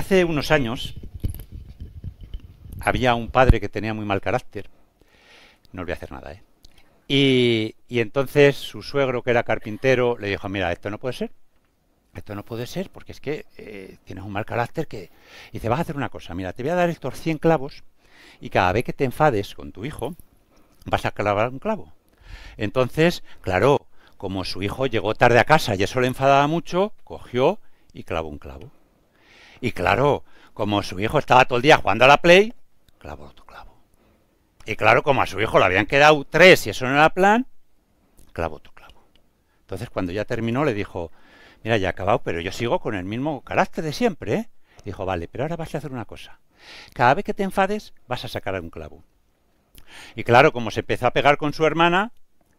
Hace unos años había un padre que tenía muy mal carácter. No voy a hacer nada, ¿eh? Y, entonces su suegro, que era carpintero, le dijo, mira, esto no puede ser. Esto no puede ser porque es que eh, tienes un mal carácter que... Y te vas a hacer una cosa, mira, te voy a dar estos 100 clavos y cada vez que te enfades con tu hijo, vas a clavar un clavo. Entonces, claro, como su hijo llegó tarde a casa y eso le enfadaba mucho, cogió y clavó un clavo. Y claro, como su hijo estaba todo el día jugando a la Play, clavo otro clavo. Y claro, como a su hijo le habían quedado tres y eso no era plan, clavo otro clavo. Entonces, cuando ya terminó, le dijo, mira, ya ha acabado, pero yo sigo con el mismo carácter de siempre, ¿eh?". Dijo, vale, pero ahora vas a hacer una cosa. Cada vez que te enfades, vas a sacar un clavo. Y claro, como se empezó a pegar con su hermana,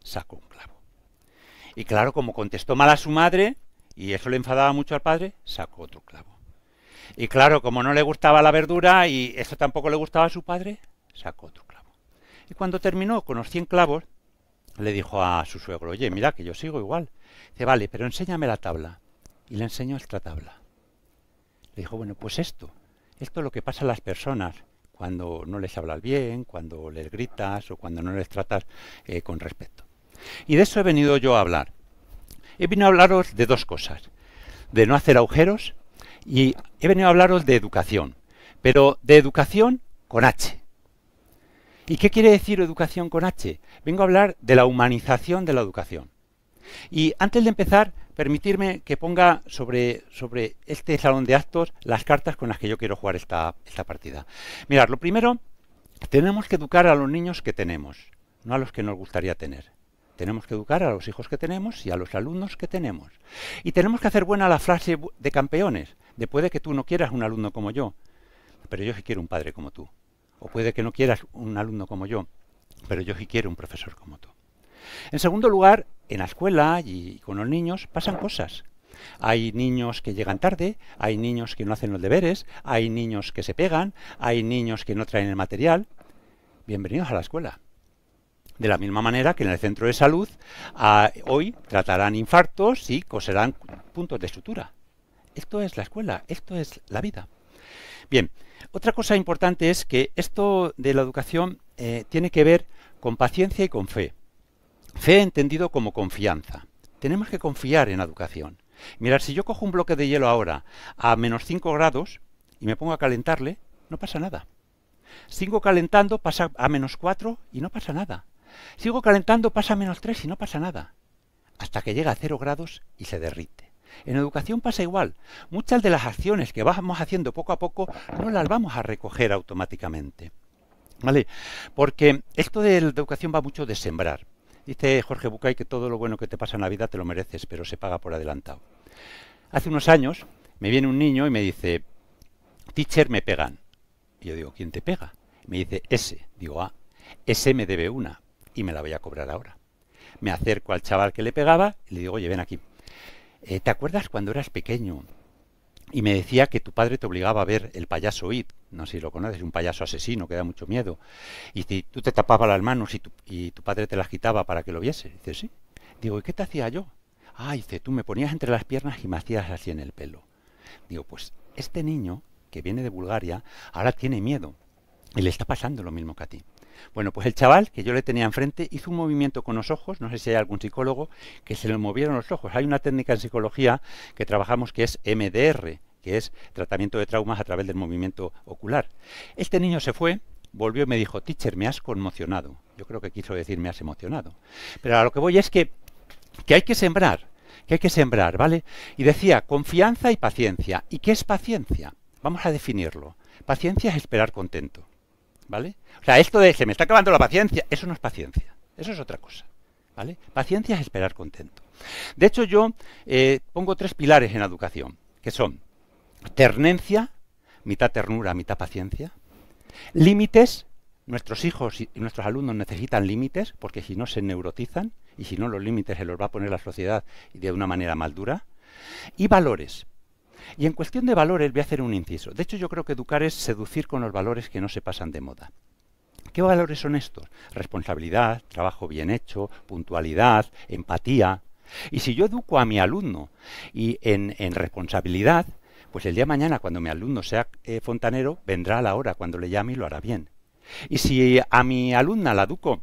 sacó un clavo. Y claro, como contestó mal a su madre, y eso le enfadaba mucho al padre, sacó otro clavo. Y claro, como no le gustaba la verdura y eso tampoco le gustaba a su padre, sacó otro clavo. Y cuando terminó con los 100 clavos, le dijo a su suegro, oye, mira que yo sigo igual. Dice, vale, pero enséñame la tabla. Y le enseñó esta tabla. Le dijo, bueno, pues esto, esto es lo que pasa a las personas cuando no les hablas bien, cuando les gritas o cuando no les tratas eh, con respeto. Y de eso he venido yo a hablar. He venido a hablaros de dos cosas. De no hacer agujeros y he venido a hablaros de educación, pero de educación con H. ¿Y qué quiere decir educación con H? Vengo a hablar de la humanización de la educación. Y antes de empezar, permitirme que ponga sobre, sobre este salón de actos las cartas con las que yo quiero jugar esta, esta partida. Mirad, lo primero, tenemos que educar a los niños que tenemos, no a los que nos gustaría tener. Tenemos que educar a los hijos que tenemos y a los alumnos que tenemos. Y tenemos que hacer buena la frase de campeones de puede que tú no quieras un alumno como yo, pero yo sí quiero un padre como tú. O puede que no quieras un alumno como yo, pero yo sí quiero un profesor como tú. En segundo lugar, en la escuela y con los niños pasan cosas. Hay niños que llegan tarde, hay niños que no hacen los deberes, hay niños que se pegan, hay niños que no traen el material. Bienvenidos a la escuela. De la misma manera que en el centro de salud ah, hoy tratarán infartos y coserán puntos de sutura. Esto es la escuela, esto es la vida. Bien, otra cosa importante es que esto de la educación eh, tiene que ver con paciencia y con fe. Fe entendido como confianza. Tenemos que confiar en la educación. Mirar, si yo cojo un bloque de hielo ahora a menos 5 grados y me pongo a calentarle, no pasa nada. Sigo calentando, pasa a menos 4 y no pasa nada. Sigo calentando, pasa a menos 3 y no pasa nada. Hasta que llega a 0 grados y se derrite. En educación pasa igual. Muchas de las acciones que vamos haciendo poco a poco no las vamos a recoger automáticamente. ¿Vale? Porque esto de la educación va mucho de sembrar. Dice Jorge Bucay que todo lo bueno que te pasa en la vida te lo mereces, pero se paga por adelantado. Hace unos años me viene un niño y me dice, teacher, me pegan. Y yo digo, ¿quién te pega? Me dice, ese. Digo, ah, ese me debe una y me la voy a cobrar ahora. Me acerco al chaval que le pegaba y le digo, lleven aquí. Eh, ¿te acuerdas cuando eras pequeño? Y me decía que tu padre te obligaba a ver el payaso It, no sé si lo conoces, un payaso asesino que da mucho miedo. Y tú te tapabas las manos y tu, y tu padre te las quitaba para que lo viese. Dice, sí. Digo, ¿y qué te hacía yo? Ah, dice, tú me ponías entre las piernas y me hacías así en el pelo. Digo, pues este niño que viene de Bulgaria ahora tiene miedo y le está pasando lo mismo que a ti. Bueno, pues el chaval que yo le tenía enfrente hizo un movimiento con los ojos, no sé si hay algún psicólogo, que se le movieron los ojos. Hay una técnica en psicología que trabajamos que es MDR, que es tratamiento de traumas a través del movimiento ocular. Este niño se fue, volvió y me dijo, teacher, me has conmocionado. Yo creo que quiso decir me has emocionado. Pero a lo que voy es que, que hay que sembrar, que hay que sembrar, ¿vale? Y decía, confianza y paciencia. ¿Y qué es paciencia? Vamos a definirlo. Paciencia es esperar contento. ¿Vale? O sea, esto de se me está acabando la paciencia, eso no es paciencia, eso es otra cosa. ¿Vale? Paciencia es esperar contento. De hecho, yo eh, pongo tres pilares en la educación, que son ternencia, mitad ternura, mitad paciencia, límites, nuestros hijos y nuestros alumnos necesitan límites, porque si no se neurotizan, y si no los límites se los va a poner la sociedad de una manera mal dura, y valores. Y en cuestión de valores voy a hacer un inciso. De hecho, yo creo que educar es seducir con los valores que no se pasan de moda. ¿Qué valores son estos? Responsabilidad, trabajo bien hecho, puntualidad, empatía. Y si yo educo a mi alumno y en, responsabilidad, pues el día mañana cuando mi alumno sea eh, fontanero, vendrá a la hora cuando le llame y lo hará bien. Y si a mi alumna la educo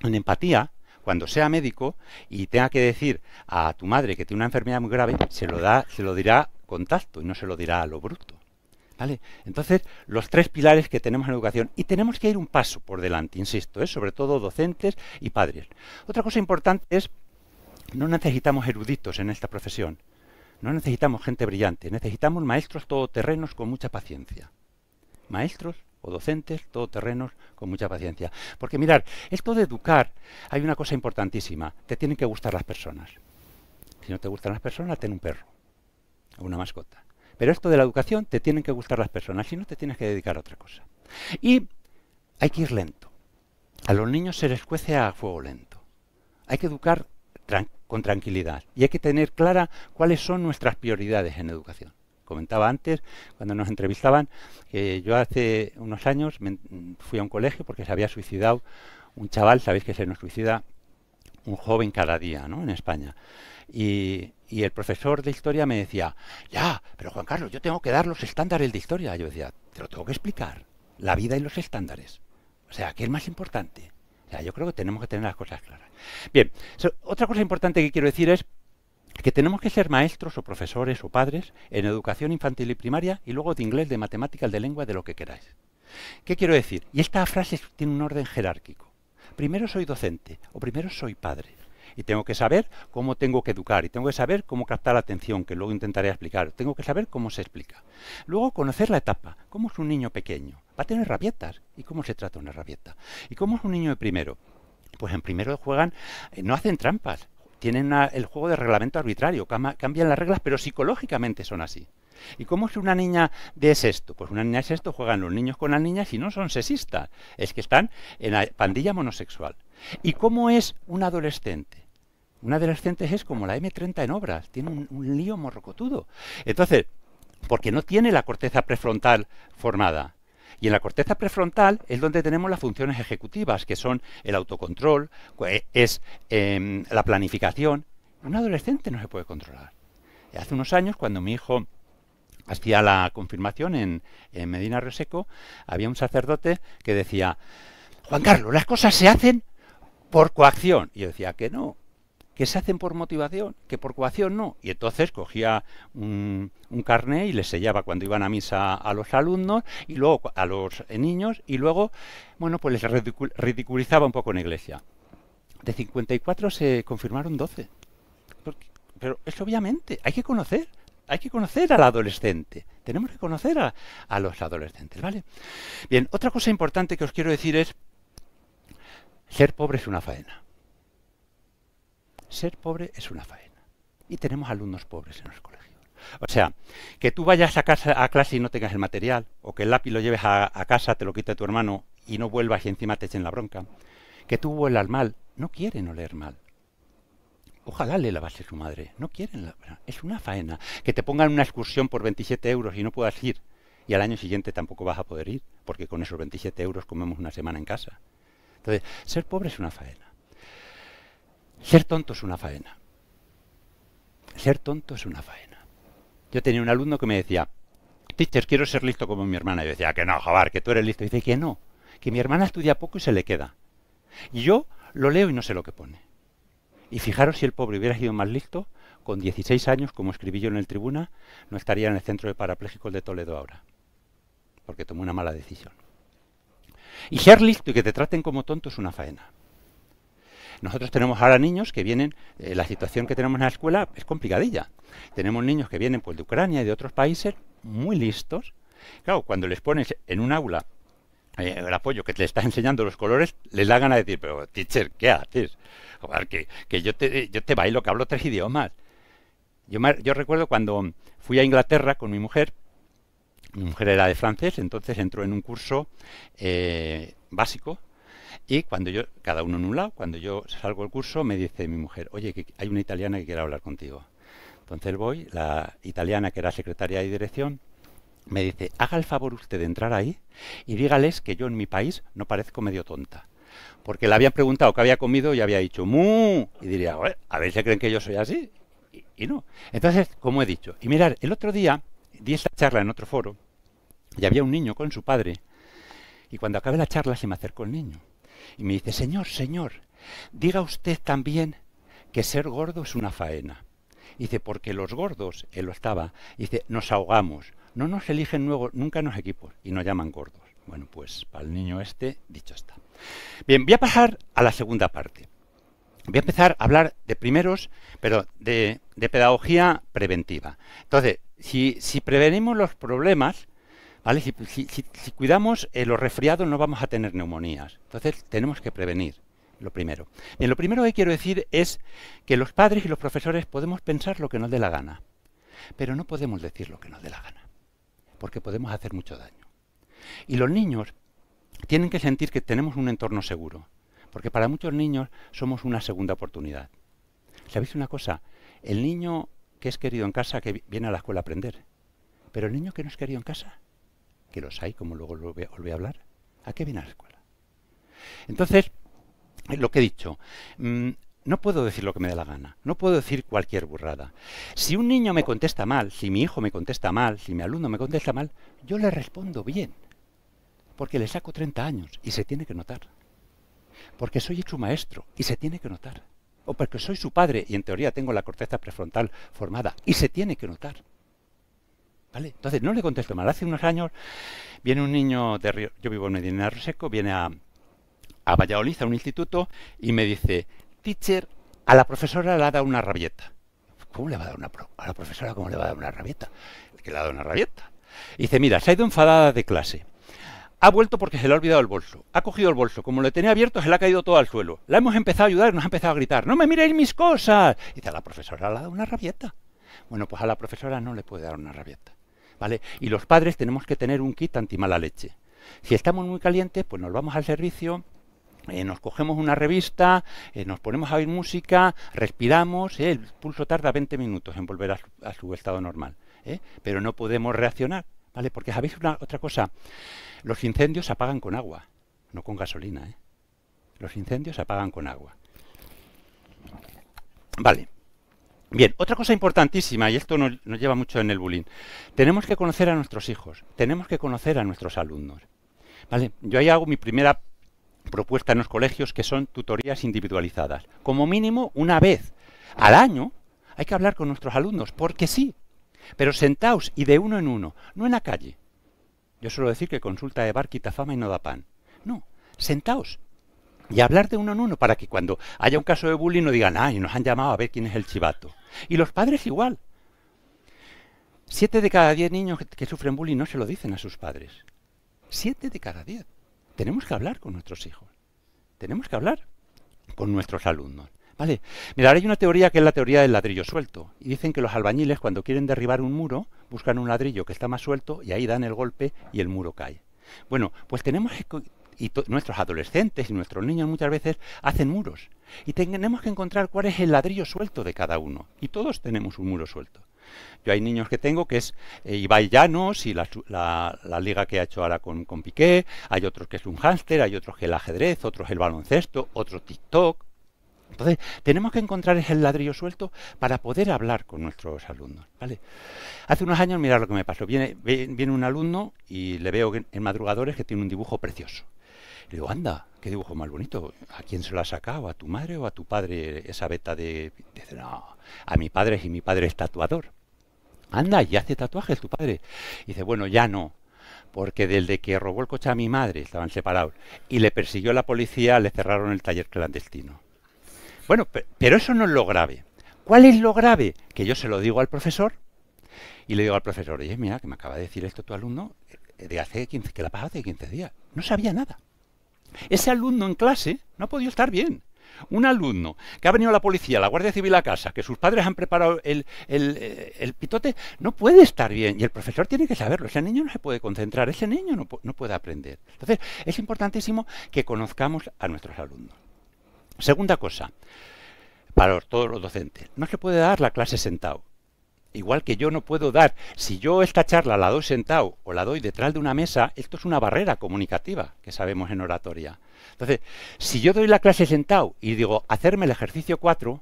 en empatía, cuando sea médico y tenga que decir a tu madre que tiene una enfermedad muy grave, se lo, da, se lo dirá contacto y no se lo dirá a lo bruto. ¿Vale? Entonces, los tres pilares que tenemos en educación, y tenemos que ir un paso por delante, insisto, es ¿eh? sobre todo docentes y padres. Otra cosa importante es, no necesitamos eruditos en esta profesión, no necesitamos gente brillante, necesitamos maestros todoterrenos con mucha paciencia. Maestros o docentes todoterrenos con mucha paciencia. Porque mirar, esto de educar, hay una cosa importantísima, te tienen que gustar las personas. Si no te gustan las personas, ten un perro una mascota. Pero esto de la educación te tienen que gustar las personas, si no te tienes que dedicar a otra cosa. Y hay que ir lento. A los niños se les cuece a fuego lento. Hay que educar con tranquilidad y hay que tener clara cuáles son nuestras prioridades en educación. Comentaba antes, cuando nos entrevistaban, que yo hace unos años fui a un colegio porque se había suicidado un chaval, sabéis que se nos suicida un joven cada día ¿no? en España. Y y el profesor de historia me decía, ya, pero Juan Carlos, yo tengo que dar los estándares de historia. Yo decía, te lo tengo que explicar, la vida y los estándares. O sea, ¿qué es más importante? yo creo que tenemos que tener las cosas claras. Bien, otra cosa importante que quiero decir es que tenemos que ser maestros o profesores o padres en educación infantil y primaria y luego de inglés, de matemáticas, de lengua, de lo que queráis. ¿Qué quiero decir? Y esta frase tiene un orden jerárquico. Primero soy docente o primero soy padre y tengo que saber cómo tengo que educar, y tengo que saber cómo captar la atención, que luego intentaré explicar, tengo que saber cómo se explica. Luego conocer la etapa, cómo es un niño pequeño, va a tener rabietas, y cómo se trata una rabieta, y cómo es un niño de primero. Pues en primero juegan, eh, no hacen trampas, tienen el juego de reglamento arbitrario, cambian las reglas, pero psicológicamente son así. ¿Y cómo es una niña de sexto? Pues una niña de sexto juegan los niños con las niñas y no son sexistas, es que están en la pandilla monosexual. ¿Y cómo es un adolescente? Un adolescente es como la M30 en obras, tiene un, lío morrocotudo. Entonces, porque no tiene la corteza prefrontal formada. Y en la corteza prefrontal es donde tenemos las funciones ejecutivas, que son el autocontrol, eh, es em, la planificación. Un adolescente no se puede controlar. Hace unos años, cuando mi hijo hacía la confirmación en, en Medina Reseco, había un sacerdote que decía, Juan Carlos, las cosas se hacen por coacción. Y yo decía que no, que se hacen por motivación, que por coacción no. Y entonces cogía un, un carné y les sellaba cuando iban a misa a los alumnos y luego a los niños y luego, bueno, pues les ridiculizaba un poco en la iglesia. De 54 se confirmaron 12. pero es obviamente, hay que conocer, hay que conocer al adolescente, tenemos que conocer a, a los adolescentes, ¿vale? Bien, otra cosa importante que os quiero decir es ser pobre es una faena. Ser pobre es una faena. Y tenemos alumnos pobres en los colegios. O sea, que tú vayas a, casa, a clase y no tengas el material, o que el lápiz lo lleves a, casa, te lo quite tu hermano y no vuelvas y encima te echen la bronca. Que tú vuelas mal, no quieren oler mal. Ojalá le a su madre, no quieren la. Es una faena. Que te pongan una excursión por 27 euros y no puedas ir, y al año siguiente tampoco vas a poder ir, porque con esos 27 euros comemos una semana en casa. Entonces, ser pobre es una faena. Ser tonto es una faena. Ser tonto es una faena. Yo tenía un alumno que me decía, teacher, quiero ser listo como mi hermana. Y yo decía, que no, Jabar, que tú eres listo. Y dice, que no, que mi hermana estudia poco y se le queda. Y yo lo leo y no sé lo que pone. Y fijaros si el pobre hubiera sido más listo, con 16 años, como escribí yo en el tribuna, no estaría en el centro de parapléjicos de Toledo ahora, porque tomó una mala decisión. Y ser listo y que te traten como tonto es una faena. Nosotros tenemos ahora niños que vienen, eh, la situación que tenemos en la escuela es complicadilla. Tenemos niños que vienen pues, de Ucrania y de otros países muy listos. Claro, cuando les pones en un aula eh, el apoyo que te está enseñando los colores, les da ganas de decir, pero teacher, ¿qué haces? que, yo, te, yo te bailo, que hablo tres idiomas. Yo, yo recuerdo cuando fui a Inglaterra con mi mujer, mi mujer era de francés, entonces entró en un curso eh, básico y cuando yo, cada uno en un lado, cuando yo salgo del curso me dice mi mujer, oye, que hay una italiana que quiere hablar contigo. Entonces voy, la italiana que era secretaria de dirección, me dice, haga el favor usted de entrar ahí y dígales que yo en mi país no parezco medio tonta. Porque le habían preguntado qué había comido y había dicho, mu, y diría, a ver, si creen que yo soy así. Y, y no. Entonces, como he dicho, y mirar, el otro día di esta charla en otro foro y había un niño con su padre y cuando acabé la charla se me acercó el niño y me dice, Señor, Señor, diga usted también que ser gordo es una faena. dice, porque los gordos, él lo estaba, dice, nos ahogamos, no nos eligen nuevo, nunca nos equipos y nos llaman gordos. Bueno, pues para el niño este, dicho está. Bien, voy a pasar a la segunda parte. Voy a empezar a hablar de primeros, pero de, de pedagogía preventiva. Entonces, si, prevenimos los problemas, ¿vale? Si, cuidamos eh, los resfriados no vamos a tener neumonías. Entonces tenemos que prevenir, lo primero. lo primero que quiero decir es que los padres y los profesores podemos pensar lo que nos dé la gana, pero no podemos decir lo que nos dé la gana, porque podemos hacer mucho daño. Y los niños tienen que sentir que tenemos un entorno seguro, porque para muchos niños somos una segunda oportunidad. ¿Sabéis una cosa? El niño que es querido en casa, que viene a la escuela a aprender. Pero el niño que no es querido en casa, que los hay, como luego lo voy a, hablar, ¿a qué viene a la escuela? Entonces, lo que he dicho, mm, no puedo decir lo que me dé la gana, no puedo decir cualquier burrada. Si un niño me contesta mal, si mi hijo me contesta mal, si mi alumno me contesta mal, yo le respondo bien, porque le saco 30 años y se tiene que notar, porque soy hecho maestro y se tiene que notar. Oh, porque soy su padre y en teoría tengo la corteza prefrontal formada. Y se tiene que notar. ¿Vale? Entonces no le contesto mal. Hace unos años viene un niño de Río, yo vivo en Medina Roseco, viene a, Valladolid, a un instituto, y me dice, teacher, a la profesora le ha dado una rabieta. ¿Cómo le va a dar una a la profesora cómo le va a dar una rabieta? que le ha dado una rabieta. Y dice, mira, se ha ido enfadada de clase ha vuelto porque se le ha olvidado el bolso. Ha cogido el bolso, como lo tenía abierto, se le ha caído todo al suelo. La hemos empezado a ayudar y nos ha empezado a gritar, no me miréis mis cosas. Y dice, a la profesora le ha dado una rabieta. Bueno, pues a la profesora no le puede dar una rabieta. ¿Vale? Y los padres tenemos que tener un kit anti mala leche. Si estamos muy calientes, pues nos vamos al servicio, eh, nos cogemos una revista, eh, nos ponemos a oír música, respiramos, eh, el pulso tarda 20 minutos en volver a su, a su estado normal. Pero no podemos reaccionar ¿vale? Porque sabéis otra cosa, los incendios se apagan con agua, no con gasolina, ¿eh? Los incendios se apagan con agua. Vale. Bien, otra cosa importantísima, y esto nos, nos lleva mucho en el bulín. tenemos que conocer a nuestros hijos, tenemos que conocer a nuestros alumnos. ¿Vale? Yo ahí hago mi primera propuesta en los colegios, que son tutorías individualizadas. Como mínimo, una vez al año hay que hablar con nuestros alumnos, porque sí, pero sentaos y de uno en uno, no en la calle. Yo suelo decir que consulta de bar quita fama y no da pan. No, sentaos y hablar de uno en uno para que cuando haya un caso de bullying no digan, ay, nos han llamado a ver quién es el chivato. Y los padres igual. Siete de cada diez niños que, sufren bullying no se lo dicen a sus padres. Siete de cada diez. Tenemos que hablar con nuestros hijos. Tenemos que hablar con nuestros alumnos. Vale. ahora hay una teoría que es la teoría del ladrillo suelto. Y dicen que los albañiles, cuando quieren derribar un muro, buscan un ladrillo que está más suelto y ahí dan el golpe y el muro cae. Bueno, pues tenemos que. Y nuestros adolescentes y nuestros niños muchas veces hacen muros. Y tenemos que encontrar cuál es el ladrillo suelto de cada uno. Y todos tenemos un muro suelto. Yo hay niños que tengo que es eh, Ibai Llanos y la, liga que ha hecho ahora con, con Piqué, hay otros que es un hámster, hay otros que el ajedrez, otros el baloncesto, otros TikTok, entonces, tenemos que encontrar ese ladrillo suelto para poder hablar con nuestros alumnos. ¿vale? Hace unos años, mira lo que me pasó. Viene, viene un alumno y le veo en madrugadores que tiene un dibujo precioso. Le digo, anda, qué dibujo más bonito. ¿A quién se lo ha sacado? ¿A tu madre o a tu padre esa beta de...? Dice, no, a mi padre y mi padre es tatuador. Anda, y hace tatuajes tu padre. Y dice, bueno, ya no, porque desde que robó el coche a mi madre, estaban separados, y le persiguió la policía, le cerraron el taller clandestino. Bueno, pero eso no es lo grave. ¿Cuál es lo grave? Que yo se lo digo al profesor y le digo al profesor, oye, mira, que me acaba de decir esto tu alumno eh, de hace que la pasó hace 15 días. No sabía nada. Ese alumno en clase no ha podido estar bien. Un alumno que ha venido la policía, la Guardia Civil a casa, que sus padres han preparado eh, el, pitote, no puede estar bien. Y el profesor tiene que saberlo. Ese niño no se puede concentrar, ese niño no puede aprender. Entonces, es importantísimo que conozcamos a nuestros alumnos. Segunda cosa, para todos los docentes, no se puede dar la clase sentado. Igual que yo no puedo dar, si yo esta charla la doy sentado o la doy detrás de una mesa, esto es una barrera comunicativa que sabemos en oratoria. Entonces, si yo doy la clase sentado y digo hacerme el ejercicio 4,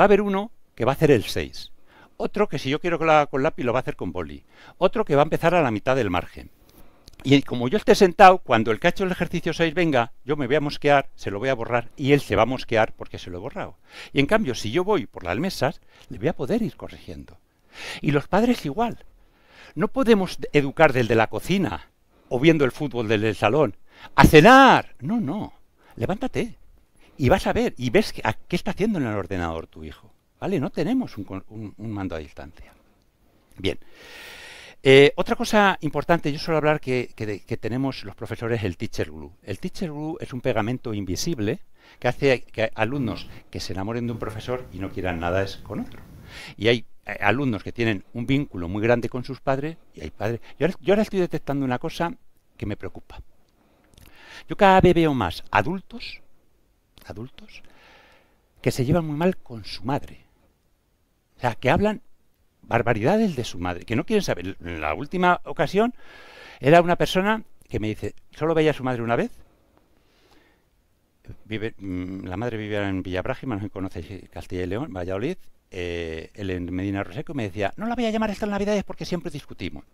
va a haber uno que va a hacer el 6. Otro que si yo quiero que lo haga con lápiz lo va a hacer con boli. Otro que va a empezar a la mitad del margen. Y como yo esté sentado, cuando el que ha hecho el ejercicio 6 venga, yo me voy a mosquear, se lo voy a borrar y él se va a mosquear porque se lo he borrado. Y en cambio, si yo voy por las mesas, le voy a poder ir corrigiendo. Y los padres igual. No podemos educar del de la cocina o viendo el fútbol del, salón. ¡A cenar! No, no. Levántate. Y vas a ver, y ves qué está haciendo en el ordenador tu hijo. ¿Vale? No tenemos un mando a distancia. Bien. Eh, otra cosa importante, yo suelo hablar que, tenemos los profesores el teacher glue. El teacher glue es un pegamento invisible que hace que alumnos que se enamoren de un profesor y no quieran nada con otro. Y hay eh, alumnos que tienen un vínculo muy grande con sus padres y hay padres. Yo ahora, estoy detectando una cosa que me preocupa. Yo cada vez veo más adultos, adultos, que se llevan muy mal con su madre. O sea, que hablan barbaridades de su madre, que no quieren saber. En la última ocasión era una persona que me dice, solo veía a su madre una vez. Vive, mm, la madre vivía en Villabrágima, no conocéis Castilla y León, Valladolid. Eh, él en Medina Roseco me decía, no la voy a llamar estas navidades porque siempre discutimos.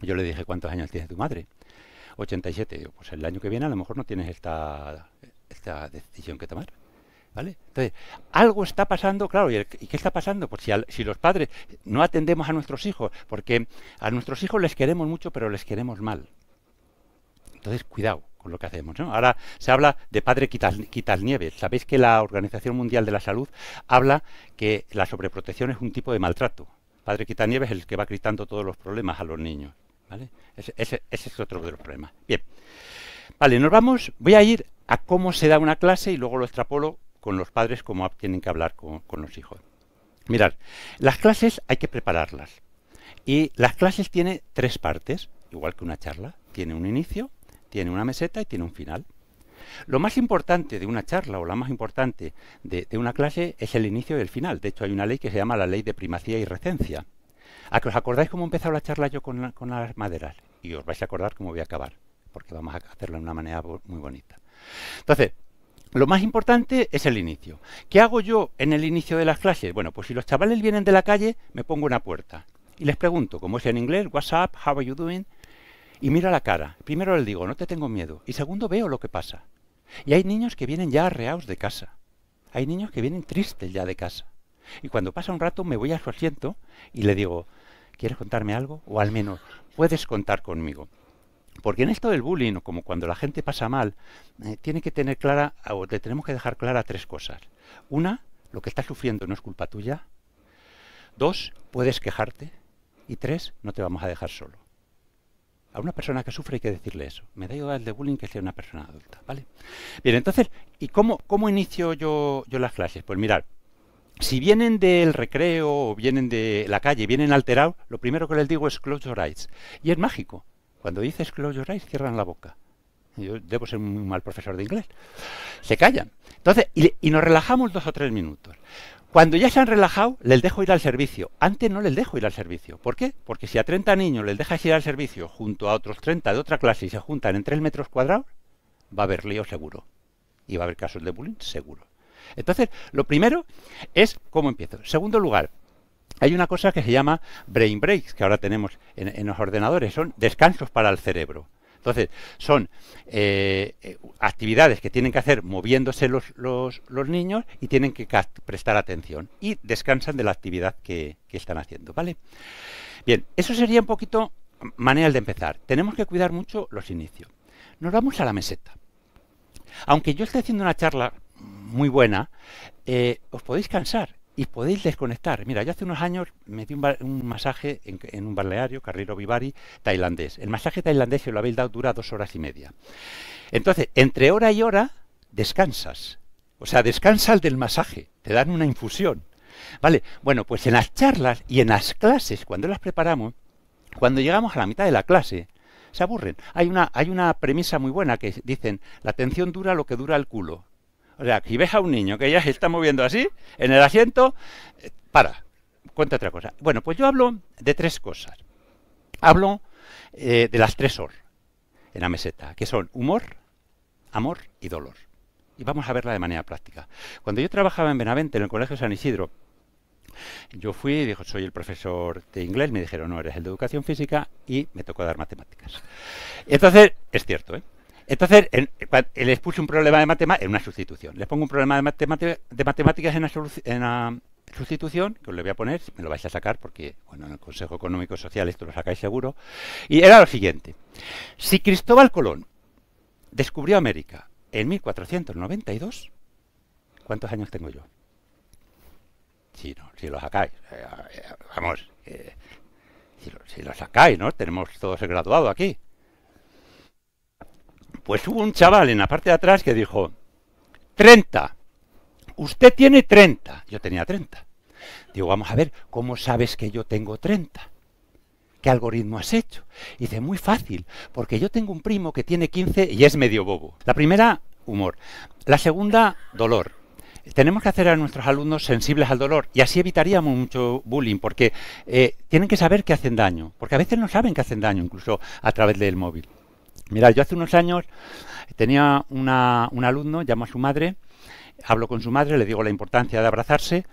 Yo le dije, ¿cuántos años tiene tu madre? 87. Digo, pues el año que viene a lo mejor no tienes esta, esta decisión que tomar. Entonces, algo está pasando, claro, ¿y, qué está pasando? Pues si, si, los padres no atendemos a nuestros hijos, porque a nuestros hijos les queremos mucho, pero les queremos mal. Entonces, cuidado con lo que hacemos. ¿no? Ahora se habla de padre quitas, quitas nieve. Sabéis que la Organización Mundial de la Salud habla que la sobreprotección es un tipo de maltrato. Padre quita nieve es el que va gritando todos los problemas a los niños. ¿vale? Ese, ese es otro de los problemas. Bien. Vale, nos vamos. Voy a ir a cómo se da una clase y luego lo extrapolo con los padres como tienen que hablar con, los hijos. Mirad, las clases hay que prepararlas. Y las clases tienen tres partes, igual que una charla. Tiene un inicio, tiene una meseta y tiene un final. Lo más importante de una charla o la más importante de, una clase es el inicio y el final. De hecho, hay una ley que se llama la ley de primacía y recencia. ¿A que os acordáis cómo he empezado la charla yo con, con las maderas? Y os vais a acordar cómo voy a acabar, porque vamos a hacerla de una manera muy bonita. Entonces, lo más importante es el inicio. ¿Qué hago yo en el inicio de las clases? Bueno, pues si los chavales vienen de la calle, me pongo una puerta y les pregunto, como es en inglés, what's up, how are you doing? Y miro la cara. Primero les digo, no te tengo miedo. Y segundo, veo lo que pasa. Y hay niños que vienen ya arreados de casa. Hay niños que vienen tristes ya de casa. Y cuando pasa un rato me voy a su asiento y le digo, ¿quieres contarme algo? O al menos, puedes contar conmigo. Porque en esto del bullying, como cuando la gente pasa mal, eh, tiene que tener clara, o tenemos que dejar clara tres cosas. Una, lo que estás sufriendo no es culpa tuya. Dos, puedes quejarte. Y tres, no te vamos a dejar solo. A una persona que sufre hay que decirle eso. Me da igual el de bullying que sea una persona adulta, ¿vale? Bien, entonces, ¿y cómo, cómo inicio yo, yo las clases? Pues mirar, si vienen del recreo o vienen de la calle, vienen alterados, lo primero que les digo es close your eyes. Y es mágico. Cuando dices que lo eyes, cierran la boca. Yo debo ser un mal profesor de inglés. Se callan. Entonces, y, y nos relajamos dos o tres minutos. Cuando ya se han relajado, les dejo ir al servicio. Antes no les dejo ir al servicio. ¿Por qué? Porque si a 30 niños les dejas ir al servicio junto a otros 30 de otra clase y se juntan en 3 metros cuadrados, va a haber lío seguro. Y va a haber casos de bullying seguro. Entonces, lo primero es cómo empiezo. Segundo lugar, hay una cosa que se llama brain breaks, que ahora tenemos en, los ordenadores, son descansos para el cerebro. Entonces, son eh, eh, actividades que tienen que hacer moviéndose los, los, niños y tienen que prestar atención y descansan de la actividad que, están haciendo, ¿vale? Bien, eso sería un poquito manera de empezar. Tenemos que cuidar mucho los inicios. Nos vamos a la meseta. Aunque yo esté haciendo una charla muy buena, eh, os podéis cansar y podéis desconectar. Mira, yo hace unos años me di un, masaje en, un balneario, Carrero Vivari, tailandés. El masaje tailandés, si lo habéis dado, dura dos horas y media. Entonces, entre hora y hora, descansas. O sea, descansas del masaje, te dan una infusión. Vale, bueno, pues en las charlas y en las clases, cuando las preparamos, cuando llegamos a la mitad de la clase, se aburren. Hay una, hay una premisa muy buena que dicen, la atención dura lo que dura el culo. O sea, aquí ves a un niño que ya se está moviendo así, en el asiento, eh, para, cuenta otra cosa. Bueno, pues yo hablo de tres cosas. Hablo eh, de las tres OR en la meseta, que son humor, amor y dolor. Y vamos a verla de manera práctica. Cuando yo trabajaba en Benavente, en el Colegio San Isidro, yo fui y dijo, soy el profesor de inglés, me dijeron, no, eres el de educación física y me tocó dar matemáticas. Entonces, es cierto, ¿eh? Entonces, les puse un problema de matemáticas en una sustitución. Les pongo un problema de, matemáticas en una, sustitución, que os lo voy a poner, me lo vais a sacar porque, bueno, en el Consejo Económico Social esto lo sacáis seguro. Y era lo siguiente. Si Cristóbal Colón descubrió América en 1492, ¿cuántos años tengo yo? Si, no, si lo sacáis, eh, eh, vamos, eh, si, lo, si lo sacáis, ¿no? Tenemos todos el graduado aquí. Pues hubo un chaval en la parte de atrás que dijo, 30, usted tiene 30, yo tenía 30. Digo, vamos a ver, ¿cómo sabes que yo tengo 30? ¿Qué algoritmo has hecho? Y dice, muy fácil, porque yo tengo un primo que tiene 15 y es medio bobo. La primera, humor. La segunda, dolor. Tenemos que hacer a nuestros alumnos sensibles al dolor y así evitaríamos mucho bullying, porque eh, tienen que saber que hacen daño, porque a veces no saben que hacen daño, incluso a través del móvil. Mira, yo hace unos años tenía un alumno, llamo a su madre, hablo con su madre, le digo la importancia de abrazarse,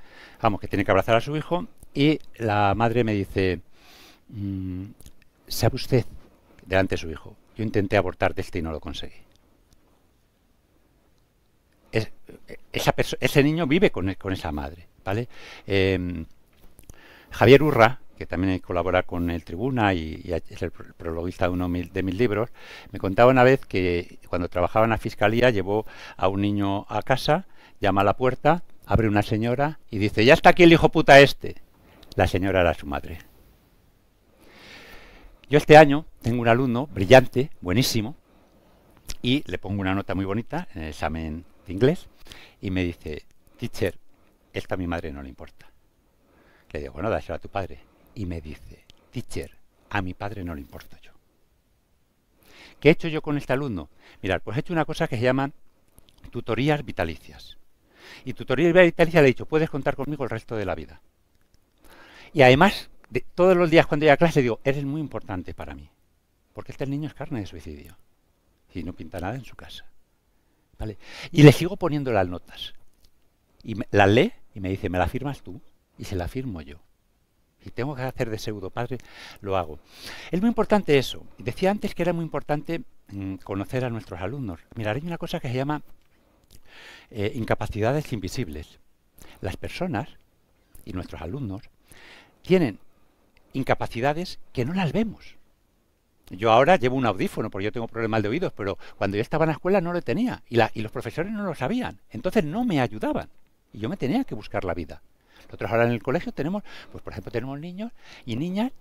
vamos, que tiene que abrazar a su hijo, y la madre me dice, mm, ¿sabe usted delante de su hijo? Yo intenté abortar de este y no lo conseguí. esa ese niño vive con, esa madre, ¿vale? Em, Javier Urra, que también colabora con el Tribuna y, es el prologuista de uno de mis libros, me contaba una vez que cuando trabajaba en la fiscalía llevó a un niño a casa, llama a la puerta, abre una señora y dice, ya está aquí el hijo puta este. La señora era su madre. Yo este año tengo un alumno brillante, buenísimo, y le pongo una nota muy bonita en el examen de inglés y me dice, teacher, esta mi madre no le importa. Le digo, bueno, dásela a tu padre y me dice, teacher, a mi padre no le importo yo. ¿Qué he hecho yo con este alumno? Mirad, pues he hecho una cosa que se llama tutorías vitalicias. Y tutorías vitalicias le he dicho, puedes contar conmigo el resto de la vida. Y además, todos los días cuando llega a clase digo, eres muy importante para mí. Porque este niño es carne de suicidio. Y no pinta nada en su casa. ¿Vale? Y le sigo poniendo las notas. Y las lee y me dice, ¿me la firmas tú? Y se la firmo yo. Si tengo que hacer de pseudo padre, lo hago. Es muy importante eso. Decía antes que era muy importante mm, conocer a nuestros alumnos. Miraréis hay una cosa que se llama eh, incapacidades invisibles. Las personas y nuestros alumnos tienen incapacidades que no las vemos. Yo ahora llevo un audífono porque yo tengo problemas de oídos, pero cuando yo estaba en la escuela no lo tenía y, y los profesores no lo sabían. Entonces no me ayudaban y yo me tenía que buscar la vida. Nosotros ahora en el colegio tenemos, pues por ejemplo, tenemos niños y niñas,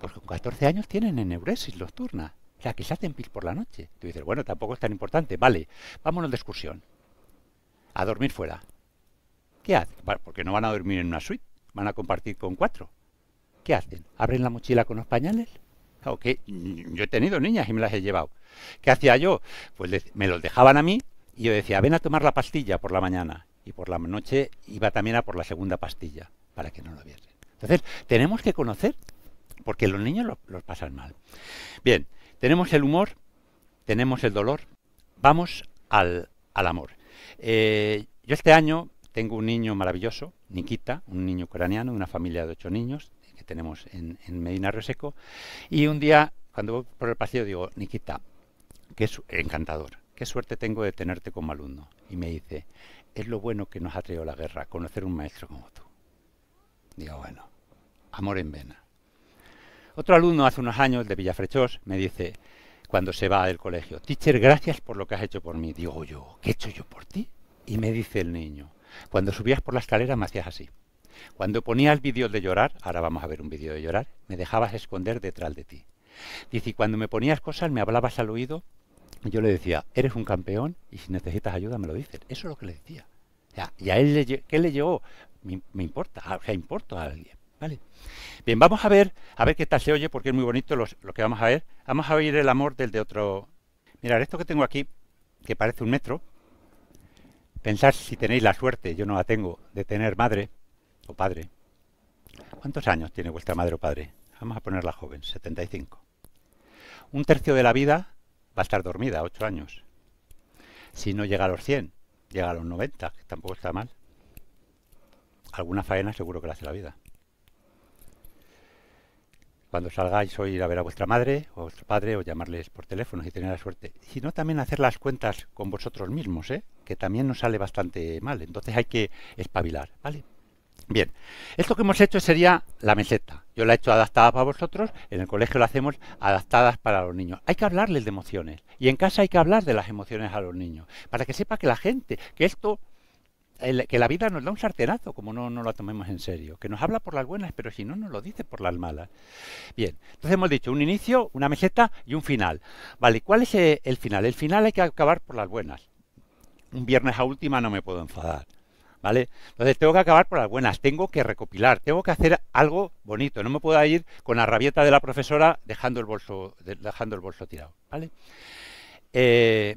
pues con 14 años tienen eneuresis nocturna. O sea, que se hacen pis por la noche. Tú dices, bueno, tampoco es tan importante. Vale, vámonos de excursión. A dormir fuera. ¿Qué hacen? Porque no van a dormir en una suite. Van a compartir con cuatro. ¿Qué hacen? ¿Abren la mochila con los pañales? ¿O Yo he tenido niñas y me las he llevado. ¿Qué hacía yo? Pues me los dejaban a mí y yo decía, ven a tomar la pastilla por la mañana y por la noche iba también a por la segunda pastilla para que no lo vieran. Entonces, tenemos que conocer, porque los niños los pasan mal. Bien, tenemos el humor, tenemos el dolor, vamos al, amor. Eh, yo este año tengo un niño maravilloso, Nikita, un niño ucraniano, de una familia de ocho niños que tenemos en, en Medina Reseco, y un día, cuando voy por el pasillo, digo, Nikita, qué es encantador, qué suerte tengo de tenerte como alumno. Y me dice, es lo bueno que nos ha traído la guerra, conocer un maestro como tú. Digo, bueno, amor en vena. Otro alumno hace unos años de Villafrechos me dice, cuando se va del colegio, teacher, gracias por lo que has hecho por mí. Digo yo, ¿qué he hecho yo por ti? Y me dice el niño, cuando subías por la escalera me hacías así. Cuando ponías vídeos de llorar, ahora vamos a ver un vídeo de llorar, me dejabas esconder detrás de ti. Dice, y cuando me ponías cosas me hablabas al oído yo le decía, eres un campeón y si necesitas ayuda me lo dices. Eso es lo que le decía. y a él, le, ¿qué le llegó? Me, importa, ah, o sea, importa a alguien. ¿Vale? Bien, vamos a ver, a ver qué tal se oye, porque es muy bonito lo que vamos a ver. Vamos a oír el amor del de otro. Mirad, esto que tengo aquí, que parece un metro, pensad si tenéis la suerte, yo no la tengo, de tener madre o padre. ¿Cuántos años tiene vuestra madre o padre? Vamos a ponerla joven, 75. Un tercio de la vida va a estar dormida 8 años. Si no llega a los 100, llega a los 90, que tampoco está mal. Alguna faena seguro que la hace la vida. Cuando salgáis o ir a ver a vuestra madre o a vuestro padre o llamarles por teléfono y tener la suerte. Si no, también hacer las cuentas con vosotros mismos, ¿eh? que también nos sale bastante mal. Entonces hay que espabilar, ¿vale? Bien, esto que hemos hecho sería la meseta. Yo la he hecho adaptada para vosotros, en el colegio la hacemos adaptadas para los niños. Hay que hablarles de emociones y en casa hay que hablar de las emociones a los niños, para que sepa que la gente, que esto, que la vida nos da un sartenazo, como no, no la tomemos en serio, que nos habla por las buenas, pero si no, nos lo dice por las malas. Bien, entonces hemos dicho un inicio, una meseta y un final. Vale, ¿cuál es el final? El final hay que acabar por las buenas. Un viernes a última no me puedo enfadar ¿Vale? Entonces tengo que acabar por las buenas, tengo que recopilar, tengo que hacer algo bonito, no me puedo ir con la rabieta de la profesora dejando el bolso, dejando el bolso tirado, ¿vale? Eh,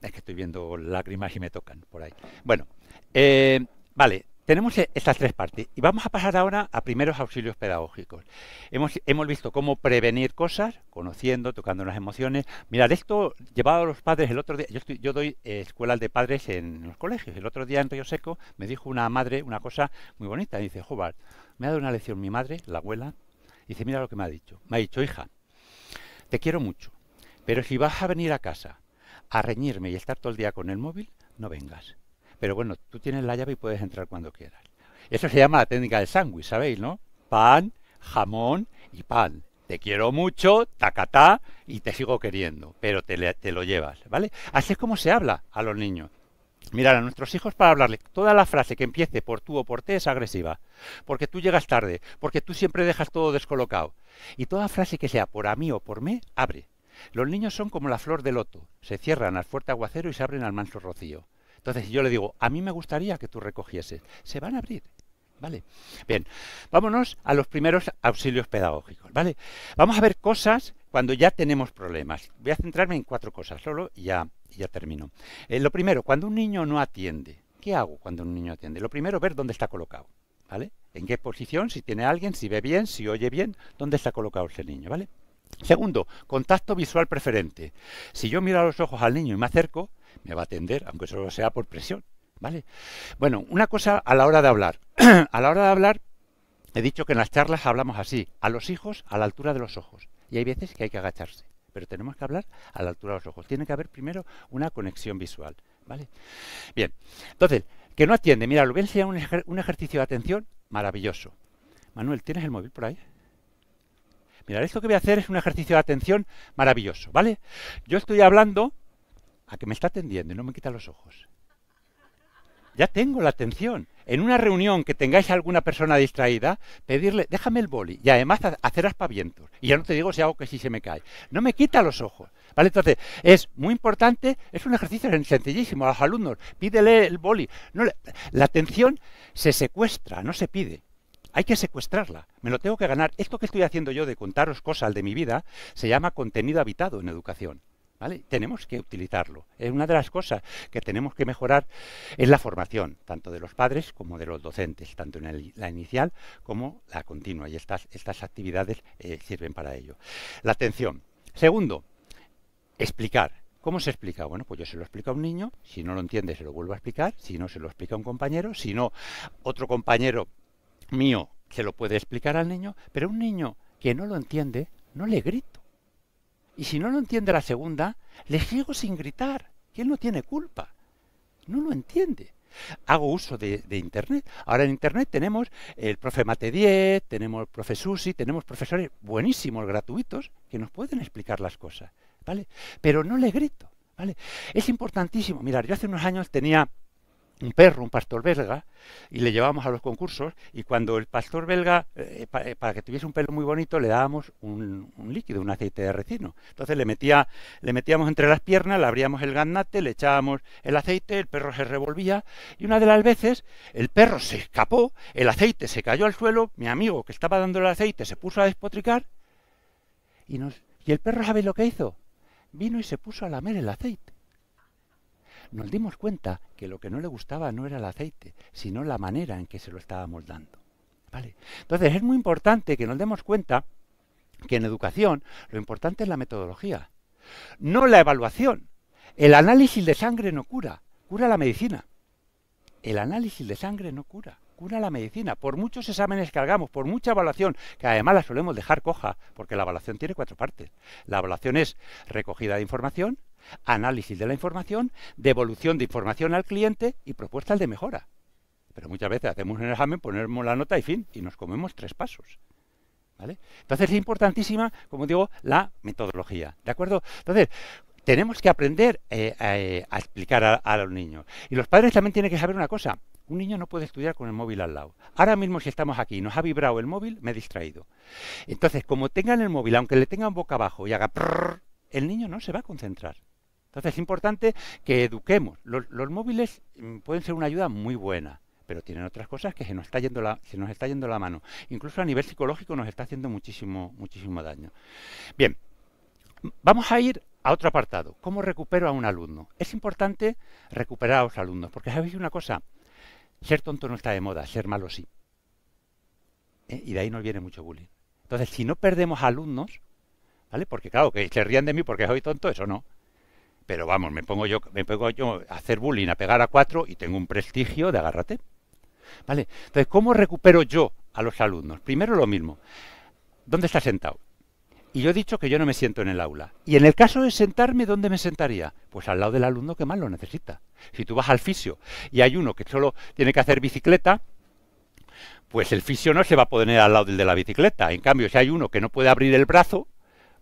es que estoy viendo lágrimas y me tocan por ahí. Bueno, eh, vale, tenemos e-, estas tres partes y vamos a pasar ahora a primeros auxilios pedagógicos. Hemos, hemos visto cómo prevenir cosas, conociendo, tocando las emociones. Mirad, esto llevado a los padres el otro día, yo, doy eh, escuelas de padres en los colegios, el otro día en Río Seco me dijo una madre una cosa muy bonita, dice, hobart me ha dado una lección mi madre, la abuela, y dice, mira lo que me ha dicho. Me ha dicho, hija, te quiero mucho, pero si vas a venir a casa a reñirme y estar todo el día con el móvil, no vengas pero bueno, tú tienes la llave y puedes entrar cuando quieras. Eso se llama la técnica del sándwich, ¿sabéis, no? Pan, jamón y pan. Te quiero mucho, tacatá, y te sigo queriendo, pero te, lo llevas, ¿vale? Así es como se habla a los niños. Mirar a nuestros hijos para hablarles. Toda la frase que empiece por tú o por te es agresiva. Porque tú llegas tarde, porque tú siempre dejas todo descolocado. Y toda frase que sea por a mí o por me, abre. Los niños son como la flor de loto. Se cierran al fuerte aguacero y se abren al manso rocío. Entonces, yo le digo, a mí me gustaría que tú recogieses, se van a abrir. ¿Vale? Bien, vámonos a los primeros auxilios pedagógicos, ¿vale? Vamos a ver cosas cuando ya tenemos problemas. Voy a centrarme en cuatro cosas solo y ya, ya termino. Eh, lo primero, cuando un niño no atiende, ¿qué hago cuando un niño atiende? Lo primero, ver dónde está colocado, ¿vale? En qué posición, si tiene alguien, si ve bien, si oye bien, dónde está colocado ese niño, ¿vale? Segundo, contacto visual preferente. Si yo miro a los ojos al niño y me acerco, me va a atender, aunque solo sea por presión. ¿Vale? Bueno, una cosa a la hora de hablar. a la hora de hablar, he dicho que en las charlas hablamos así, a los hijos a la altura de los ojos. Y hay veces que hay que agacharse, pero tenemos que hablar a la altura de los ojos. Tiene que haber primero una conexión visual. ¿Vale? Bien, entonces, que no atiende. Mira, lo voy a enseñar un, un ejercicio de atención maravilloso. Manuel, ¿tienes el móvil por ahí? Mirad, esto que voy a hacer es un ejercicio de atención maravilloso, ¿vale? Yo estoy hablando a que me está atendiendo y no me quita los ojos. Ya tengo la atención. En una reunión que tengáis a alguna persona distraída, pedirle, déjame el boli y además hacer aspavientos. Y ya no te digo si hago que sí se me cae. No me quita los ojos. ¿Vale? Entonces, es muy importante, es un ejercicio sencillísimo a los alumnos. Pídele el boli. No la atención se secuestra, no se pide hay que secuestrarla, me lo tengo que ganar. Esto que estoy haciendo yo de contaros cosas de mi vida se llama contenido habitado en educación. ¿Vale? Tenemos que utilizarlo. Es una de las cosas que tenemos que mejorar es la formación, tanto de los padres como de los docentes, tanto en la inicial como la continua. Y estas, estas actividades eh, sirven para ello. La atención. Segundo, explicar. ¿Cómo se explica? Bueno, pues yo se lo explico a un niño, si no lo entiende se lo vuelvo a explicar, si no se lo explica a un compañero, si no otro compañero mío se lo puede explicar al niño, pero un niño que no lo entiende, no le grito. Y si no lo entiende la segunda, le sigo sin gritar, que él no tiene culpa. No lo entiende. Hago uso de, Internet. Ahora en Internet tenemos el profe Mate 10, tenemos el profe Susi, tenemos profesores buenísimos, gratuitos, que nos pueden explicar las cosas. ¿vale? Pero no le grito. ¿vale? Es importantísimo. Mirar, yo hace unos años tenía un perro, un pastor belga, y le llevábamos a los concursos, y cuando el pastor belga, eh, eh, para que tuviese un pelo muy bonito, le dábamos un, líquido, un aceite de recino. Entonces le, metía, le metíamos entre las piernas, le abríamos el ganate le echábamos el aceite, el perro se revolvía, y una de las veces el perro se escapó, el aceite se cayó al suelo, mi amigo que estaba dando el aceite se puso a despotricar, y, nos, y el perro, ¿sabe lo que hizo? Vino y se puso a lamer el aceite nos dimos cuenta que lo que no le gustaba no era el aceite, sino la manera en que se lo estábamos dando. ¿Vale? Entonces es muy importante que nos demos cuenta que en educación lo importante es la metodología, no la evaluación. El análisis de sangre no cura, cura la medicina. El análisis de sangre no cura. Una, la medicina, por muchos exámenes que hagamos, por mucha evaluación, que además la solemos dejar coja, porque la evaluación tiene cuatro partes. La evaluación es recogida de información, análisis de la información, devolución de información al cliente y propuestas de mejora. Pero muchas veces hacemos un examen, ponemos la nota y fin, y nos comemos tres pasos. ¿Vale? Entonces es importantísima, como digo, la metodología. ¿De acuerdo? Entonces, tenemos que aprender eh, eh, a, explicar a, los niños. Y los padres también tienen que saber una cosa. Un niño no puede estudiar con el móvil al lado. Ahora mismo si estamos aquí, y nos ha vibrado el móvil, me he distraído. Entonces, como tengan el móvil, aunque le tengan boca abajo y haga el niño no se va a concentrar. Entonces es importante que eduquemos. Los, móviles mm, pueden ser una ayuda muy buena pero tienen otras cosas que se nos está yendo la, se nos está yendo la mano. Incluso a nivel psicológico nos está haciendo muchísimo, muchísimo daño. Bien, vamos a ir a otro apartado. ¿Cómo recupero a un alumno? Es importante recuperar a los alumnos, porque sabéis una cosa, ser tonto no está de moda, ser malo sí. ¿Eh? Y de ahí nos viene mucho bullying. Entonces, si no perdemos alumnos, ¿vale? Porque claro, que se rían de mí porque soy tonto, eso no. Pero vamos, me pongo yo, me pongo yo a hacer bullying, a pegar a cuatro y tengo un prestigio de agárrate. ¿Vale? Entonces, ¿cómo recupero yo a los alumnos? Primero lo mismo. ¿Dónde está sentado? Y yo he dicho que yo no me siento en el aula. Y en el caso de sentarme, ¿dónde me sentaría? Pues al lado del alumno que más lo necesita. Si tú vas al fisio y hay uno que solo tiene que hacer bicicleta, pues el fisio no se va a poner al lado del de la bicicleta. En cambio, si hay uno que no puede abrir el brazo,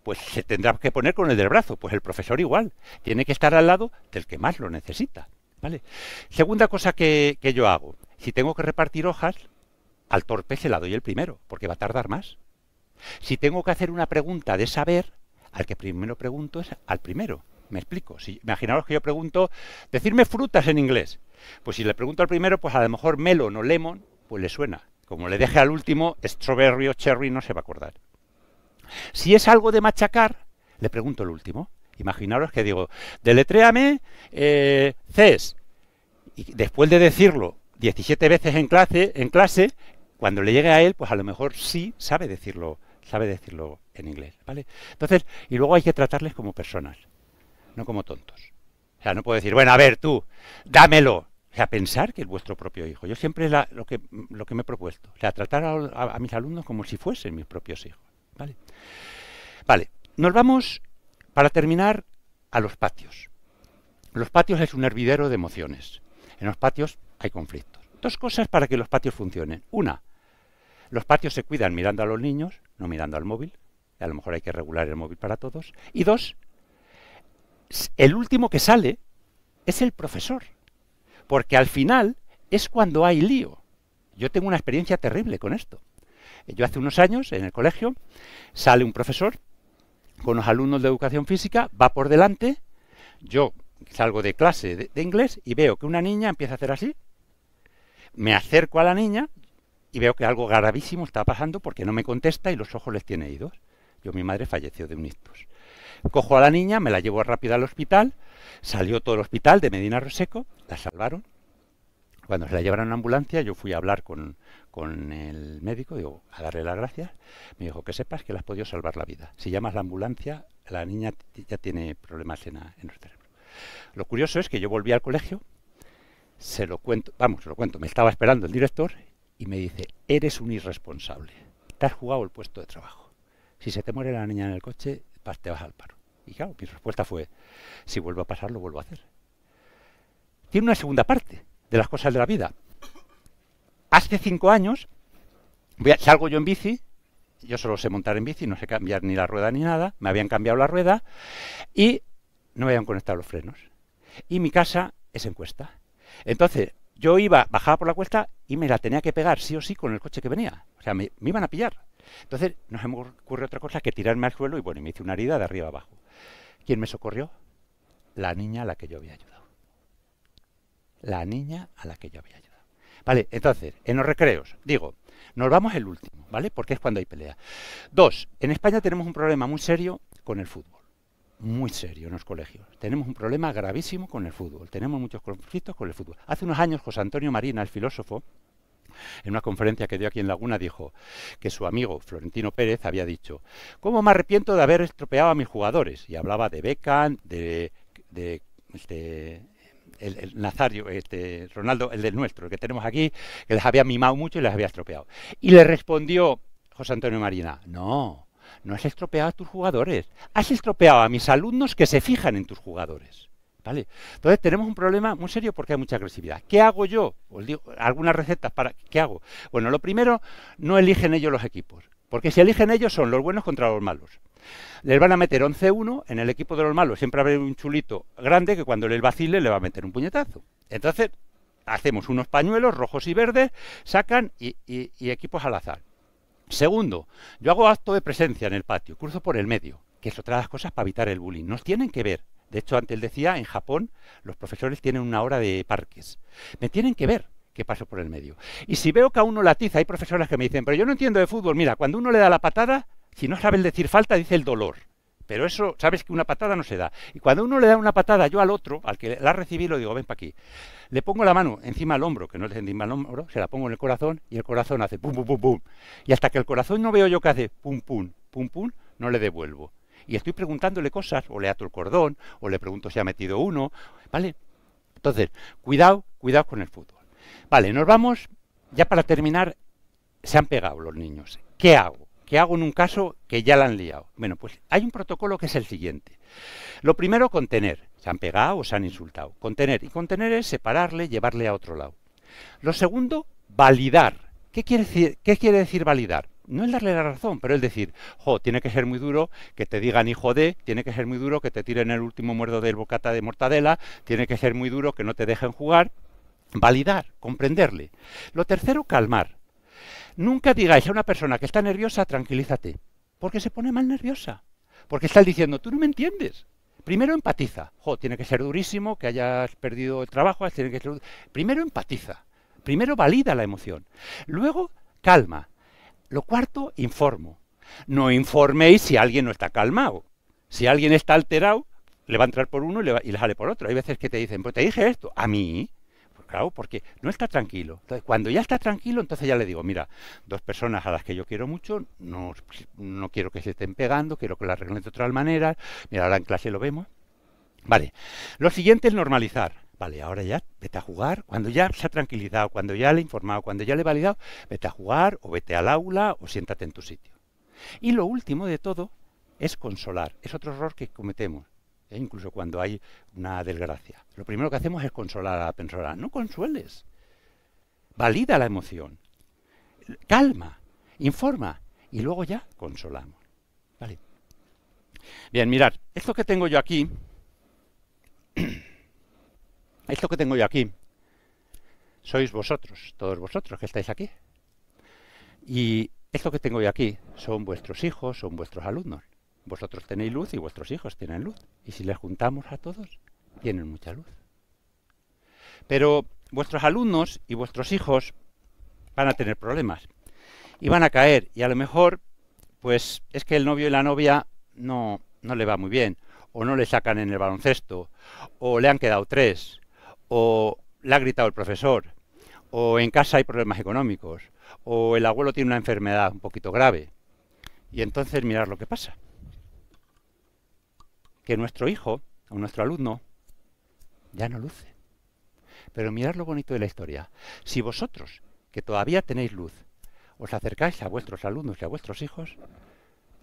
pues se tendrá que poner con el del brazo. Pues el profesor igual. Tiene que estar al lado del que más lo necesita. ¿Vale? Segunda cosa que, que yo hago. Si tengo que repartir hojas, al torpe se la doy el primero, porque va a tardar más. Si tengo que hacer una pregunta de saber, al que primero pregunto es al primero. Me explico. Si, imaginaos que yo pregunto, decirme frutas en inglés. Pues si le pregunto al primero, pues a lo mejor melon o lemon, pues le suena. Como le deje al último, strawberry o cherry no se va a acordar. Si es algo de machacar, le pregunto al último. Imaginaros que digo, deletréame eh, CES. Y después de decirlo 17 veces en clase, en clase, cuando le llegue a él, pues a lo mejor sí sabe decirlo sabe decirlo en inglés, ¿vale? Entonces, y luego hay que tratarles como personas, no como tontos. O sea, no puedo decir, bueno, a ver, tú, dámelo. O sea, pensar que es vuestro propio hijo. Yo siempre lo, que, lo que me he propuesto. O sea, tratar a, mis alumnos como si fuesen mis propios hijos. ¿Vale? Vale, nos vamos, para terminar, a los patios. Los patios es un hervidero de emociones. En los patios hay conflictos. Dos cosas para que los patios funcionen. Una, los patios se cuidan mirando a los niños, no mirando al móvil, a lo mejor hay que regular el móvil para todos, y dos, el último que sale es el profesor, porque al final es cuando hay lío. Yo tengo una experiencia terrible con esto. Yo hace unos años, en el colegio, sale un profesor con los alumnos de educación física, va por delante, yo salgo de clase de, inglés y veo que una niña empieza a hacer así, me acerco a la niña, y veo que algo gravísimo está pasando porque no me contesta y los ojos les tiene idos. Yo, mi madre falleció de un ictus. Cojo a la niña, me la llevo rápida al hospital, salió todo el hospital de Medina Roseco, la salvaron. Cuando se la llevaron a la ambulancia, yo fui a hablar con, el médico, digo, a darle las gracias. Me dijo que sepas que le has podido salvar la vida. Si llamas la ambulancia, la niña ya tiene problemas en, en el cerebro. Lo curioso es que yo volví al colegio, se lo cuento, vamos, se lo cuento, me estaba esperando el director y me dice, eres un irresponsable, te has jugado el puesto de trabajo. Si se te muere la niña en el coche, te vas al paro. Y claro, mi respuesta fue, si vuelvo a pasar, lo vuelvo a hacer. Tiene una segunda parte de las cosas de la vida. Hace cinco años salgo yo en bici, yo solo sé montar en bici, no sé cambiar ni la rueda ni nada, me habían cambiado la rueda y no me habían conectado los frenos. Y mi casa es en cuesta. Entonces, yo iba, bajaba por la cuesta y me la tenía que pegar sí o sí con el coche que venía. O sea, me, iban a pillar. Entonces nos ocurrió otra cosa que tirarme al suelo y bueno, y me hice una herida de arriba abajo. ¿Quién me socorrió? La niña a la que yo había ayudado. La niña a la que yo había ayudado. Vale, entonces, en los recreos, digo, nos vamos el último, ¿vale? Porque es cuando hay pelea. Dos, en España tenemos un problema muy serio con el fútbol muy serio en los colegios. Tenemos un problema gravísimo con el fútbol. Tenemos muchos conflictos con el fútbol. Hace unos años José Antonio Marina, el filósofo, en una conferencia que dio aquí en Laguna dijo que su amigo Florentino Pérez había dicho, ¿cómo me arrepiento de haber estropeado a mis jugadores? Y hablaba de Beckham, de, este, el, Nazario, este, Ronaldo, el del nuestro, el que tenemos aquí, que les había mimado mucho y les había estropeado. Y le respondió José Antonio Marina, ah, no, no has estropeado a tus jugadores, has estropeado a mis alumnos que se fijan en tus jugadores. ¿Vale? Entonces tenemos un problema muy serio porque hay mucha agresividad. ¿Qué hago yo? Os digo algunas recetas para qué hago. Bueno, lo primero, no eligen ellos los equipos, porque si eligen ellos son los buenos contra los malos. Les van a meter 11-1 en el equipo de los malos. Siempre habrá un chulito grande que cuando le vacile le va a meter un puñetazo. Entonces hacemos unos pañuelos rojos y verdes, sacan y equipos al azar. Segundo, yo hago acto de presencia en el patio, curso por el medio, que es otra de las cosas para evitar el bullying. Nos tienen que ver. De hecho, antes decía, en Japón los profesores tienen una hora de parques. Me tienen que ver que paso por el medio. Y si veo que a uno latiza, hay profesoras que me dicen, pero yo no entiendo de fútbol. Mira, cuando uno le da la patada, si no sabe el decir falta, dice el dolor. Pero eso, sabes que una patada no se da. Y cuando uno le da una patada yo al otro, al que la recibí, lo digo, ven para aquí. Le pongo la mano encima al hombro, que no es encima al hombro, se la pongo en el corazón y el corazón hace pum, pum, pum, pum. Y hasta que el corazón no veo yo que hace pum, pum, pum, pum, no le devuelvo. Y estoy preguntándole cosas, o le ato el cordón, o le pregunto si ha metido uno, ¿vale? Entonces, cuidado, cuidado con el fútbol. Vale, nos vamos. Ya para terminar, se han pegado los niños. ¿Qué hago? ¿Qué hago en un caso que ya la han liado? Bueno, pues hay un protocolo que es el siguiente. Lo primero, contener. Se han pegado o se han insultado. Contener. Y contener es separarle, llevarle a otro lado. Lo segundo, validar. ¿Qué quiere decir, qué quiere decir validar? No es darle la razón, pero es decir, jo, tiene que ser muy duro que te digan hijo de, tiene que ser muy duro que te tiren el último muerdo del bocata de mortadela, tiene que ser muy duro que no te dejen jugar. Validar, comprenderle. Lo tercero, calmar. Nunca digáis a una persona que está nerviosa, tranquilízate, porque se pone mal nerviosa. Porque está diciendo, tú no me entiendes. Primero empatiza. Jo, tiene que ser durísimo, que hayas perdido el trabajo, tiene que Primero empatiza. Primero valida la emoción. Luego, calma. Lo cuarto, informo. No informéis si alguien no está calmado. Si alguien está alterado, le va a entrar por uno y le, va, y le sale por otro. Hay veces que te dicen, pues te dije esto. A mí, Claro, porque no está tranquilo. cuando ya está tranquilo, entonces ya le digo, mira, dos personas a las que yo quiero mucho, no, quiero que se estén pegando, quiero que las arreglen de otra manera. Mira, ahora en clase lo vemos. Vale. Lo siguiente es normalizar. Vale, ahora ya vete a jugar. Cuando ya se ha tranquilizado, cuando ya le he informado, cuando ya le he validado, vete a jugar o vete al aula o siéntate en tu sitio. Y lo último de todo es consolar. Es otro error que cometemos. ¿eh? incluso cuando hay una desgracia. Lo primero que hacemos es consolar a la persona. No consueles. Valida la emoción. Calma. Informa. Y luego ya consolamos. ¿Vale? Bien, mirad. Esto que tengo yo aquí. esto que tengo yo aquí. Sois vosotros, todos vosotros que estáis aquí. Y esto que tengo yo aquí son vuestros hijos, son vuestros alumnos. Vosotros tenéis luz y vuestros hijos tienen luz. Y si les juntamos a todos, tienen mucha luz. Pero vuestros alumnos y vuestros hijos van a tener problemas. Y van a caer. Y a lo mejor, pues es que el novio y la novia no, no le va muy bien. O no le sacan en el baloncesto. O le han quedado tres. O le ha gritado el profesor. O en casa hay problemas económicos. O el abuelo tiene una enfermedad un poquito grave. Y entonces mirar lo que pasa que nuestro hijo o nuestro alumno ya no luce. Pero mirad lo bonito de la historia. Si vosotros, que todavía tenéis luz, os acercáis a vuestros alumnos y a vuestros hijos,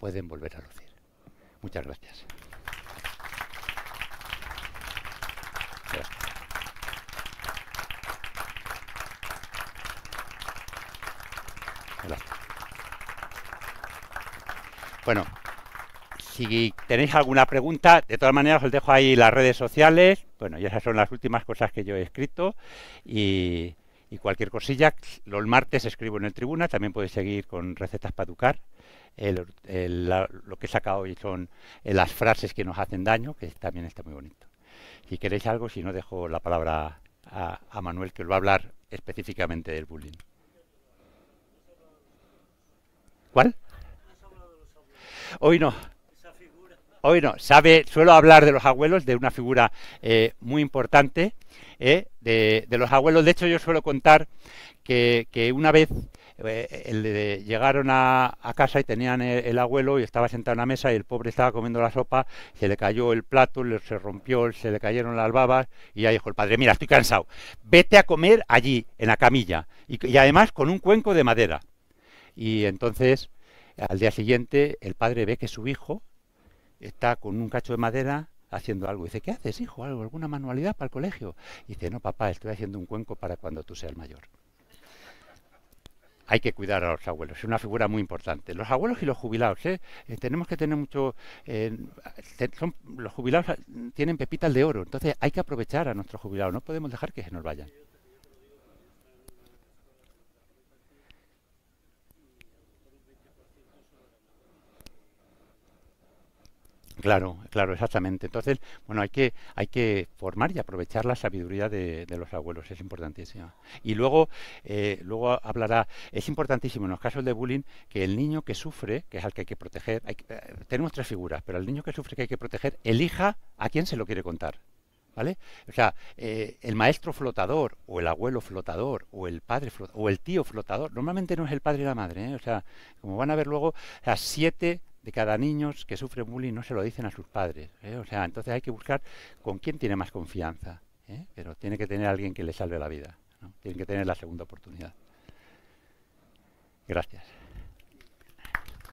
pueden volver a lucir. Muchas gracias. gracias. Bueno, si tenéis alguna pregunta, de todas maneras os dejo ahí las redes sociales. Bueno, ya esas son las últimas cosas que yo he escrito. Y, cualquier cosilla, los martes escribo en el tribuna. También podéis seguir con recetas para educar. lo que he sacado hoy son eh, las frases que nos hacen daño, que también está muy bonito. Si queréis algo, si no, dejo la palabra a, a Manuel, que os va a hablar específicamente del bullying. ¿Cuál? Hoy no hoy no, sabe, suelo hablar de los abuelos, de una figura eh, muy importante eh, de, los abuelos. De hecho, yo suelo contar que, una vez eh, llegaron a, casa y tenían el, abuelo y estaba sentado en la mesa y el pobre estaba comiendo la sopa, se le cayó el plato, se rompió, se le cayeron las babas y ya dijo el padre, mira, estoy cansado, vete a comer allí, en la camilla, y además con un cuenco de madera. Y entonces... Al día siguiente, el padre ve que su hijo está con un cacho de madera haciendo algo. dice, ¿qué haces, hijo? ¿Algo, ¿Alguna manualidad para el colegio? Y dice, no, papá, estoy haciendo un cuenco para cuando tú seas mayor. Hay que cuidar a los abuelos, es una figura muy importante. Los abuelos y los jubilados, ¿eh? eh tenemos que tener mucho... Eh, los jubilados ah, tienen pepitas de oro, entonces hay que aprovechar a nuestros jubilados, no podemos dejar que se nos vayan. Claro, claro, exactamente. Entonces, bueno, hay que, hay que formar y aprovechar la sabiduría de, los abuelos, es importantísimo. Y luego, eh, luego hablará, es importantísimo en los casos de bullying que el niño que sufre, que es al que hay que proteger, eh, tenemos tres figuras, pero el niño que sufre que hay que proteger, elija a quién se lo quiere contar. ¿Vale? O sea, eh, el maestro flotador, o el abuelo flotador, o el padre flotador, o el tío flotador, normalmente no es el padre y la madre, O sea, como van a ver luego, sea, siete de cada niño que sufre bullying no se lo dicen a sus padres. ¿eh? O sea, entonces hay que buscar con quién tiene más confianza. ¿eh? Pero tiene que tener alguien que le salve la vida. Tiene que tener la segunda oportunidad. Gracias.